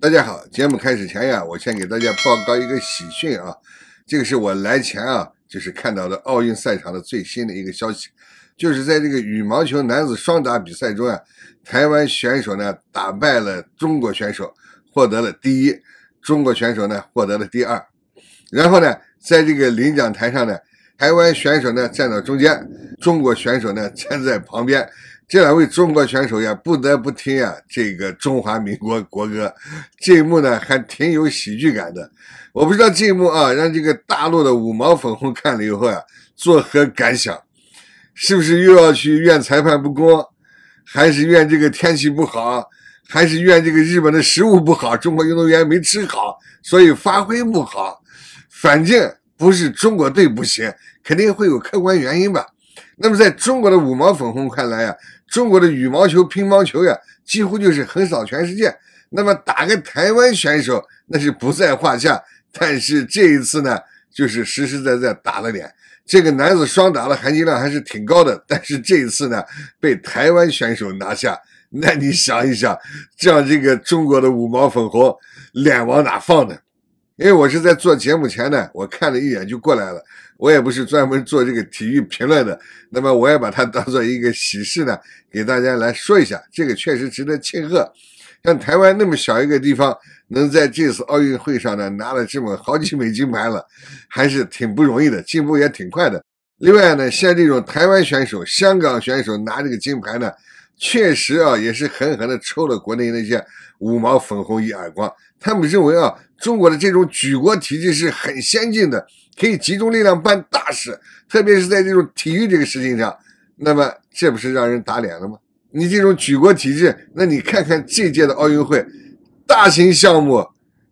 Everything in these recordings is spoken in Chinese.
大家好，节目开始前呀，我先给大家报告一个喜讯啊，这个是我来前啊，就是看到的奥运赛场的最新的一个消息，就是在这个羽毛球男子双打比赛中啊，台湾选手呢打败了中国选手，获得了第一，中国选手呢获得了第二，然后呢，在这个领奖台上呢，台湾选手呢站到中间，中国选手呢站在旁边。这两位中国选手呀，不得不听啊这个中华民国国歌，这一幕呢还挺有喜剧感的。我不知道这一幕啊，让这个大陆的五毛粉红看了以后呀，作何感想？是不是又要去怨裁判不公，还是怨这个天气不好，还是怨这个日本的食物不好，中国运动员没吃好，所以发挥不好？反正不是中国队不行，肯定会有客观原因吧。那么，在中国的五毛粉红看来呀，中国的羽毛球、乒乓球呀，几乎就是横扫全世界。那么打个台湾选手那是不在话下，但是这一次呢，就是实实在在打了脸。这个男子双打的含金量还是挺高的，但是这一次呢，被台湾选手拿下。那你想一想，这样这个中国的五毛粉红脸往哪放呢？因为我是在做节目前呢，我看了一眼就过来了。我也不是专门做这个体育评论的，那么我也把它当做一个喜事呢，给大家来说一下，这个确实值得庆贺。像台湾那么小一个地方，能在这次奥运会上呢拿了这么好几枚金牌了，还是挺不容易的，进步也挺快的。另外呢，像这种台湾选手、香港选手拿这个金牌呢。确实啊，也是狠狠的抽了国内那些五毛粉红一耳光。他们认为啊，中国的这种举国体制是很先进的，可以集中力量办大事，特别是在这种体育这个事情上。那么这不是让人打脸了吗？你这种举国体制，那你看看这届的奥运会，大型项目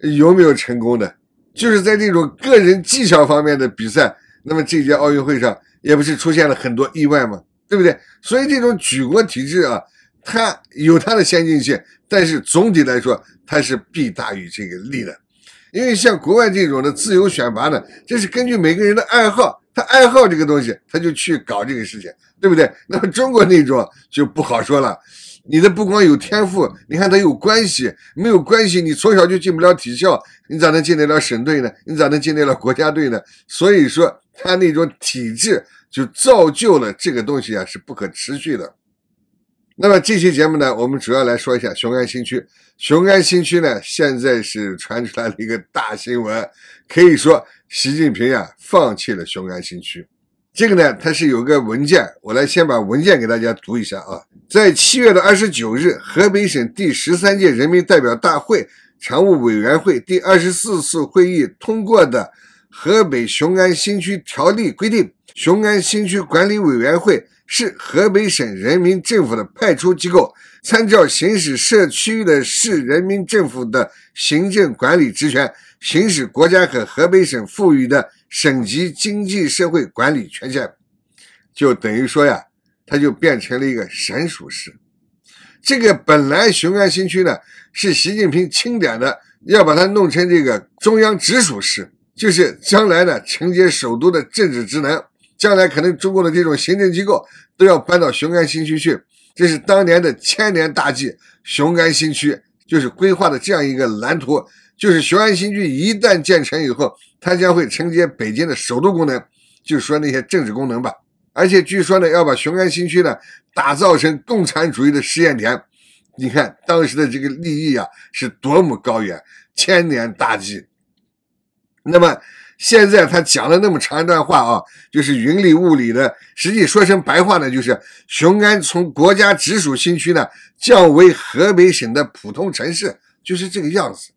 有没有成功的？就是在这种个人技巧方面的比赛，那么这届奥运会上也不是出现了很多意外吗？对不对？所以这种举国体制啊，它有它的先进性，但是总体来说，它是弊大于这个利的。因为像国外这种的自由选拔呢，这是根据每个人的爱好，他爱好这个东西，他就去搞这个事情，对不对？那么中国那种就不好说了。你的不光有天赋，你看他有关系，没有关系，你从小就进不了体校，你咋能进得了省队呢？你咋能进得了国家队呢？所以说他那种体制。就造就了这个东西啊，是不可持续的。那么这期节目呢，我们主要来说一下雄安新区。雄安新区呢，现在是传出来了一个大新闻，可以说习近平啊放弃了雄安新区。这个呢，它是有个文件，我来先把文件给大家读一下啊。在七月的二十九日，河北省第十三届人民代表大会常务委员会第二十四次会议通过的。河北雄安新区条例规定，雄安新区管理委员会是河北省人民政府的派出机构，参照行使设区的市人民政府的行政管理职权，行使国家和河北省赋予的省级经济社会管理权限。就等于说呀，它就变成了一个省属市。这个本来雄安新区呢，是习近平钦点的，要把它弄成这个中央直属市。就是将来呢，承接首都的政治职能，将来可能中国的这种行政机构都要搬到雄安新区去。这是当年的千年大计，雄安新区就是规划的这样一个蓝图。就是雄安新区一旦建成以后，它将会承接北京的首都功能，就说那些政治功能吧。而且据说呢，要把雄安新区呢打造成共产主义的试验田。你看当时的这个利益呀，是多么高远，千年大计。那么现在他讲了那么长一段话啊，就是云里雾里的，实际说成白话呢，就是雄安从国家直属新区呢降为河北省的普通城市，就是这个样子。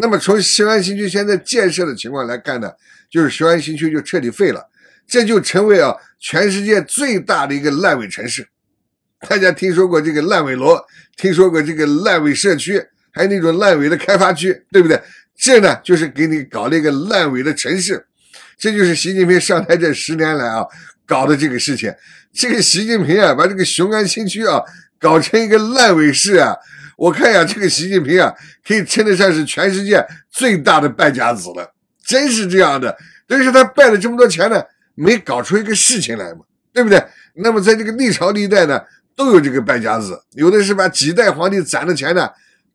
那么从雄安新区现在建设的情况来看呢，就是雄安新区就彻底废了，这就成为啊全世界最大的一个烂尾城市。大家听说过这个烂尾楼，听说过这个烂尾社区，还有那种烂尾的开发区，对不对？这呢就是给你搞了一个烂尾的城市，这就是习近平上台这十年来啊搞的这个事情。这个习近平啊，把这个雄安新区啊搞成一个烂尾市啊，我看呀，这个习近平啊可以称得上是全世界最大的败家子了，真是这样的。但是他败了这么多钱呢，没搞出一个事情来嘛，对不对？那么在这个历朝历代呢，都有这个败家子，有的是把几代皇帝攒的钱呢。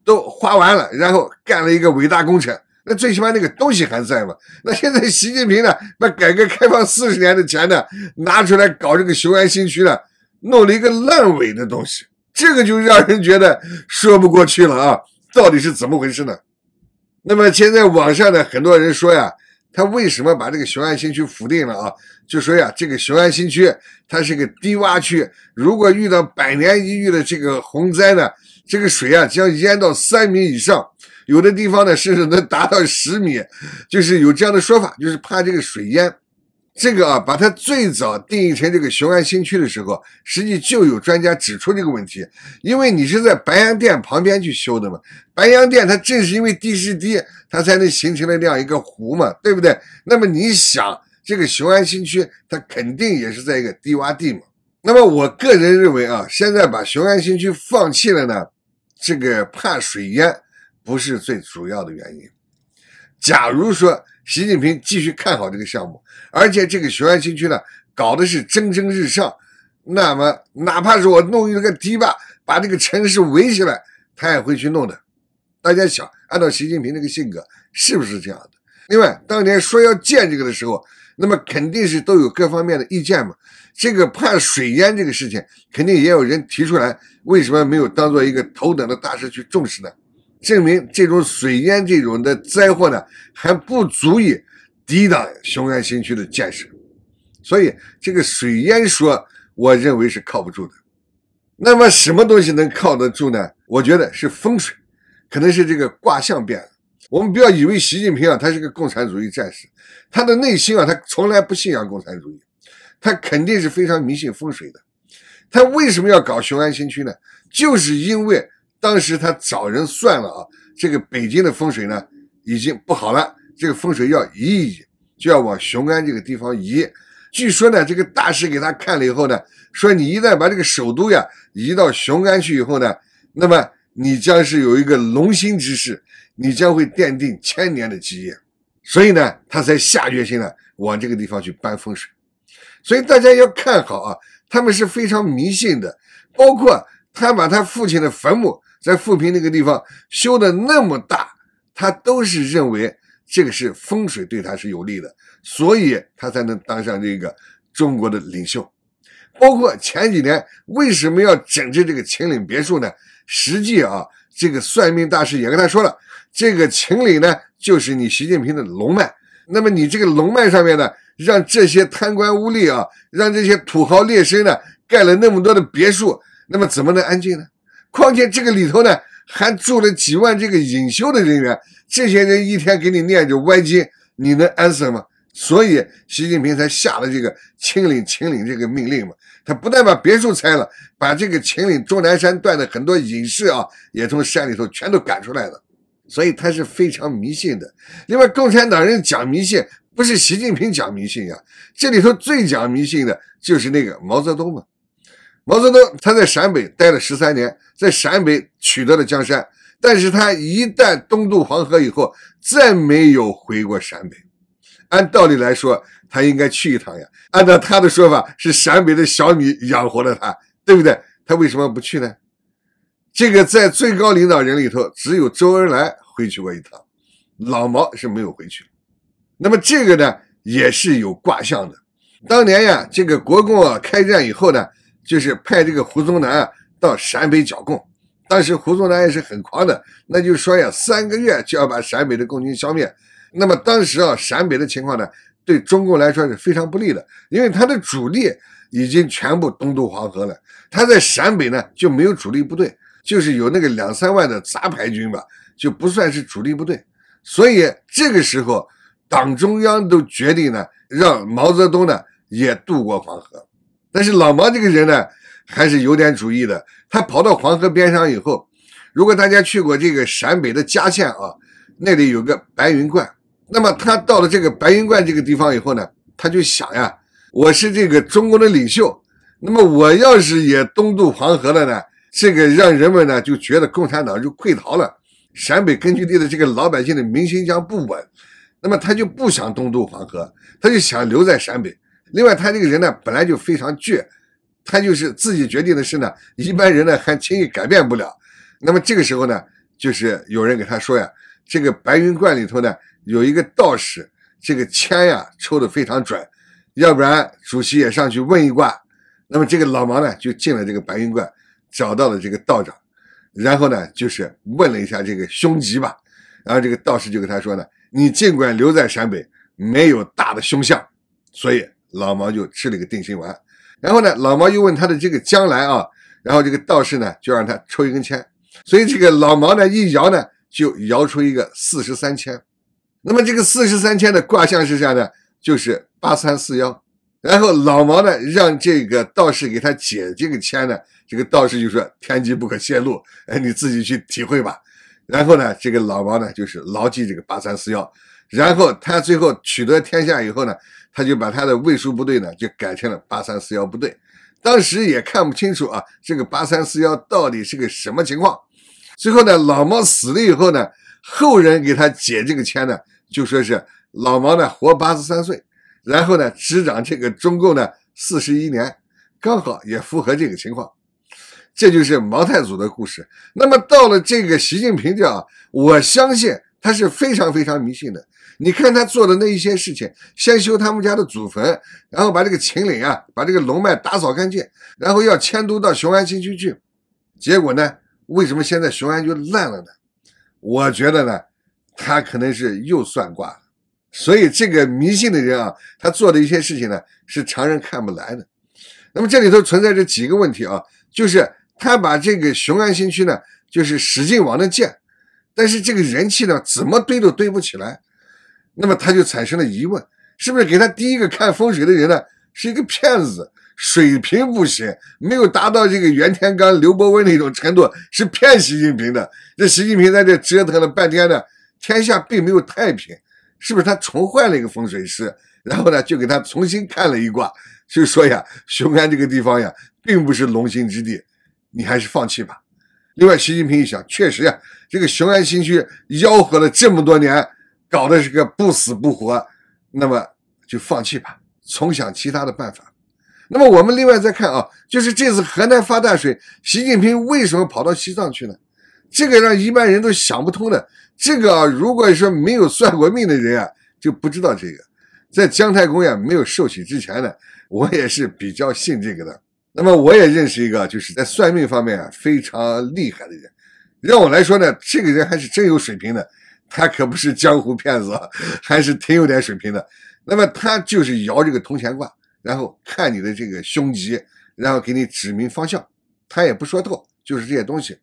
都花完了，然后干了一个伟大工程，那最起码那个东西还在嘛？那现在习近平呢，把改革开放四十年的钱呢拿出来搞这个雄安新区了，弄了一个烂尾的东西，这个就让人觉得说不过去了啊！到底是怎么回事呢？那么现在网上呢，很多人说呀，他为什么把这个雄安新区否定了啊？就说呀，这个雄安新区它是个低洼区，如果遇到百年一遇的这个洪灾呢？这个水啊，将淹到三米以上，有的地方呢，甚至能达到十米，就是有这样的说法，就是怕这个水淹。这个啊，把它最早定义成这个雄安新区的时候，实际就有专家指出这个问题，因为你是在白洋淀旁边去修的嘛，白洋淀它正是因为地势低，它才能形成了这样一个湖嘛，对不对？那么你想，这个雄安新区它肯定也是在一个低洼地嘛。那么我个人认为啊，现在把雄安新区放弃了呢？这个怕水淹不是最主要的原因。假如说习近平继续看好这个项目，而且这个雄安新区呢搞的是蒸蒸日上，那么哪怕是我弄一个堤坝把这个城市围起来，他也会去弄的。大家想，按照习近平这个性格，是不是这样的？另外，当年说要建这个的时候。那么肯定是都有各方面的意见嘛，这个怕水淹这个事情，肯定也有人提出来，为什么没有当做一个头等的大事去重视呢？证明这种水淹这种的灾祸呢，还不足以抵挡雄安新区的建设，所以这个水淹说，我认为是靠不住的。那么什么东西能靠得住呢？我觉得是风水，可能是这个卦象变了。我们不要以为习近平啊，他是个共产主义战士，他的内心啊，他从来不信仰共产主义，他肯定是非常迷信风水的。他为什么要搞雄安新区呢？就是因为当时他找人算了啊，这个北京的风水呢已经不好了，这个风水要移就要往雄安这个地方移。据说呢，这个大师给他看了以后呢，说你一旦把这个首都呀移到雄安去以后呢，那么你将是有一个龙兴之势。你将会奠定千年的基业，所以呢，他才下决心呢往这个地方去搬风水。所以大家要看好啊，他们是非常迷信的，包括他把他父亲的坟墓在富平那个地方修的那么大，他都是认为这个是风水对他是有利的，所以他才能当上这个中国的领袖。包括前几年为什么要整治这个秦岭别墅呢？实际啊，这个算命大师也跟他说了。这个秦岭呢，就是你习近平的龙脉。那么你这个龙脉上面呢，让这些贪官污吏啊，让这些土豪劣绅呢，盖了那么多的别墅，那么怎么能安静呢？况且这个里头呢，还住了几万这个隐修的人员，这些人一天给你念着歪经，你能安生吗？所以习近平才下了这个清岭、秦岭这个命令嘛。他不但把别墅拆了，把这个秦岭终南山段的很多隐士啊，也从山里头全都赶出来了。所以他是非常迷信的。另外，共产党人讲迷信，不是习近平讲迷信呀。这里头最讲迷信的就是那个毛泽东嘛。毛泽东他在陕北待了十三年，在陕北取得了江山，但是他一旦东渡黄河以后，再没有回过陕北。按道理来说，他应该去一趟呀。按照他的说法，是陕北的小米养活了他，对不对？他为什么不去呢？这个在最高领导人里头，只有周恩来回去过一趟，老毛是没有回去。那么这个呢，也是有卦象的。当年呀，这个国共啊开战以后呢，就是派这个胡宗南啊到陕北剿共。当时胡宗南也是很狂的，那就说呀，三个月就要把陕北的共军消灭。那么当时啊，陕北的情况呢，对中共来说是非常不利的，因为他的主力已经全部东渡黄河了，他在陕北呢就没有主力部队。就是有那个两三万的杂牌军吧，就不算是主力部队。所以这个时候，党中央都决定呢，让毛泽东呢也渡过黄河。但是老毛这个人呢，还是有点主意的。他跑到黄河边上以后，如果大家去过这个陕北的佳县啊，那里有个白云观。那么他到了这个白云观这个地方以后呢，他就想呀，我是这个中国的领袖，那么我要是也东渡黄河了呢？这个让人们呢就觉得共产党就溃逃了，陕北根据地的这个老百姓的民心将不稳，那么他就不想东渡黄河，他就想留在陕北。另外，他这个人呢本来就非常倔，他就是自己决定的事呢，一般人呢还轻易改变不了。那么这个时候呢，就是有人给他说呀，这个白云观里头呢有一个道士，这个签呀抽的非常准，要不然主席也上去问一卦。那么这个老毛呢就进了这个白云观。找到了这个道长，然后呢，就是问了一下这个凶吉吧，然后这个道士就跟他说呢，你尽管留在陕北，没有大的凶相，所以老毛就吃了一个定心丸。然后呢，老毛又问他的这个将来啊，然后这个道士呢就让他抽一根签，所以这个老毛呢一摇呢，就摇出一个四十三签。那么这个四十三签的卦象是啥呢？就是八三四幺。然后老毛呢，让这个道士给他解这个签呢，这个道士就说天机不可泄露，哎，你自己去体会吧。然后呢，这个老毛呢就是牢记这个八三四幺。然后他最后取得天下以后呢，他就把他的卫戍部队呢就改成了八三四幺部队。当时也看不清楚啊，这个八三四幺到底是个什么情况。最后呢，老毛死了以后呢，后人给他解这个签呢，就说是老毛呢活八十三岁。然后呢，执掌这个中共呢四十一年，刚好也符合这个情况，这就是毛太祖的故事。那么到了这个习近平这啊，我相信他是非常非常迷信的。你看他做的那一些事情，先修他们家的祖坟，然后把这个秦岭啊，把这个龙脉打扫干净，然后要迁都到雄安新区去。结果呢，为什么现在雄安就烂了呢？我觉得呢，他可能是又算卦。所以这个迷信的人啊，他做的一些事情呢，是常人看不来的。那么这里头存在着几个问题啊，就是他把这个雄安新区呢，就是使劲往那建，但是这个人气呢，怎么堆都堆不起来。那么他就产生了疑问：是不是给他第一个看风水的人呢，是一个骗子，水平不行，没有达到这个袁天罡、刘伯温那种程度，是骗习近平的？这习近平在这折腾了半天呢，天下并没有太平。是不是他重换了一个风水师？然后呢，就给他重新看了一卦，就说呀，雄安这个地方呀，并不是龙兴之地，你还是放弃吧。另外，习近平一想，确实呀，这个雄安新区吆喝了这么多年，搞的是个不死不活，那么就放弃吧，重想其他的办法。那么我们另外再看啊，就是这次河南发大水，习近平为什么跑到西藏去呢？这个让一般人都想不通的，这个如果说没有算过命的人啊，就不知道这个。在姜太公呀没有受洗之前呢，我也是比较信这个的。那么我也认识一个，就是在算命方面啊非常厉害的人。让我来说呢，这个人还是真有水平的，他可不是江湖骗子，还是挺有点水平的。那么他就是摇这个铜钱罐，然后看你的这个凶吉，然后给你指明方向。他也不说透，就是这些东西。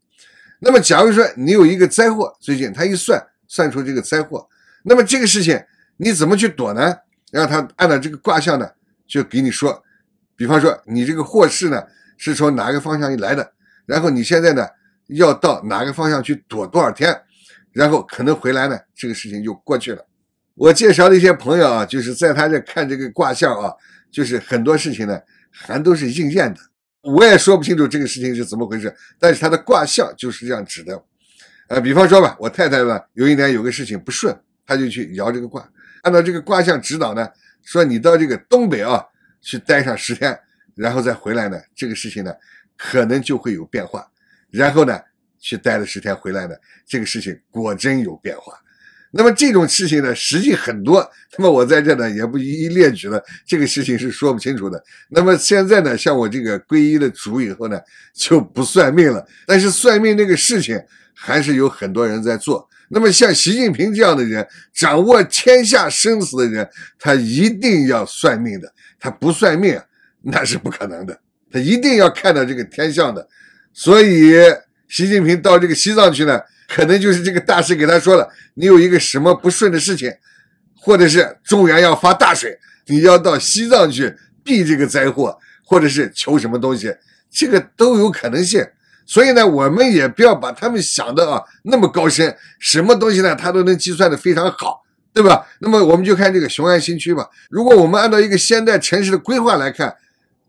那么，假如说你有一个灾祸，最近他一算算出这个灾祸，那么这个事情你怎么去躲呢？让他按照这个卦象呢，就给你说，比方说你这个祸事呢是从哪个方向一来的，然后你现在呢要到哪个方向去躲多少天，然后可能回来呢这个事情就过去了。我介绍的一些朋友啊，就是在他这看这个卦象啊，就是很多事情呢还都是应验的。我也说不清楚这个事情是怎么回事，但是它的卦象就是这样指的。呃，比方说吧，我太太吧，有一年有个事情不顺，她就去摇这个卦，按照这个卦象指导呢，说你到这个东北啊去待上十天，然后再回来呢，这个事情呢可能就会有变化。然后呢，去待了十天回来呢，这个事情果真有变化。那么这种事情呢，实际很多。那么我在这呢，也不一一列举了。这个事情是说不清楚的。那么现在呢，像我这个皈依的主以后呢，就不算命了。但是算命这个事情，还是有很多人在做。那么像习近平这样的人，掌握天下生死的人，他一定要算命的。他不算命那是不可能的。他一定要看到这个天象的。所以。习近平到这个西藏去呢，可能就是这个大师给他说了，你有一个什么不顺的事情，或者是中原要发大水，你要到西藏去避这个灾祸，或者是求什么东西，这个都有可能性。所以呢，我们也不要把他们想的啊那么高深，什么东西呢，他都能计算的非常好，对吧？那么我们就看这个雄安新区吧，如果我们按照一个现代城市的规划来看。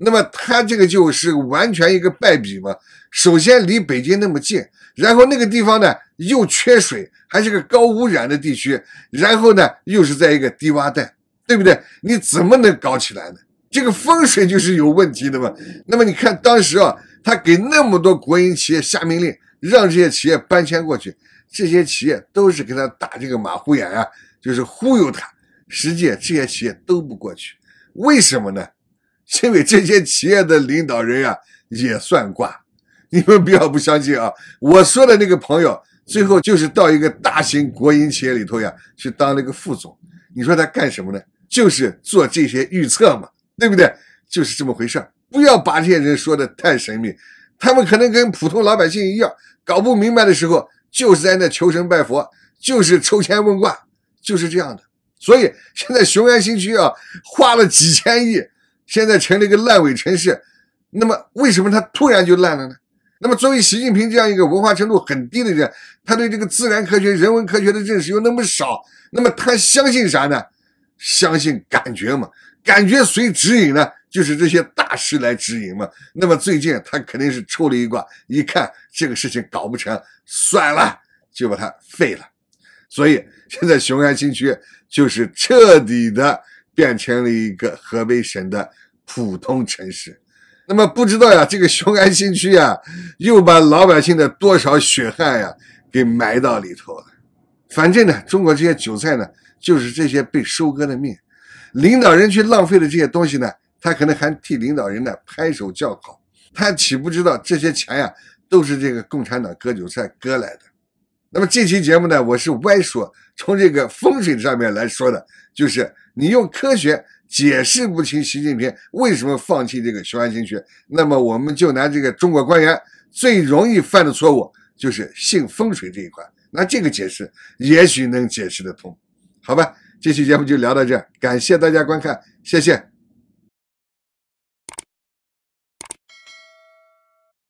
那么他这个就是完全一个败笔嘛。首先离北京那么近，然后那个地方呢又缺水，还是个高污染的地区，然后呢又是在一个低洼带，对不对？你怎么能搞起来呢？这个风水就是有问题的嘛。那么你看当时啊，他给那么多国营企业下命令，让这些企业搬迁过去，这些企业都是给他打这个马虎眼啊，就是忽悠他。实际这些企业都不过去，为什么呢？因为这些企业的领导人啊也算卦，你们不要不相信啊！我说的那个朋友最后就是到一个大型国营企业里头呀去当了个副总，你说他干什么呢？就是做这些预测嘛，对不对？就是这么回事儿。不要把这些人说的太神秘，他们可能跟普通老百姓一样，搞不明白的时候就是在那求神拜佛，就是抽签问卦，就是这样的。所以现在雄安新区啊，花了几千亿。现在成了一个烂尾城市，那么为什么它突然就烂了呢？那么作为习近平这样一个文化程度很低的人，他对这个自然科学、人文科学的认识又那么少，那么他相信啥呢？相信感觉嘛，感觉谁指引呢？就是这些大师来指引嘛。那么最近他肯定是抽了一卦，一看这个事情搞不成，算了，就把它废了。所以现在雄安新区就是彻底的。变成了一个河北省的普通城市，那么不知道呀，这个雄安新区呀，又把老百姓的多少血汗呀给埋到里头了。反正呢，中国这些韭菜呢，就是这些被收割的命。领导人去浪费的这些东西呢，他可能还替领导人呢拍手叫好，他岂不知道这些钱呀都是这个共产党割韭菜割来的？那么这期节目呢，我是歪说，从这个风水上面来说的，就是。你用科学解释不清习近平为什么放弃这个雄安新区，那么我们就拿这个中国官员最容易犯的错误，就是信风水这一块。那这个解释也许能解释得通，好吧？这期节目就聊到这，感谢大家观看，谢谢。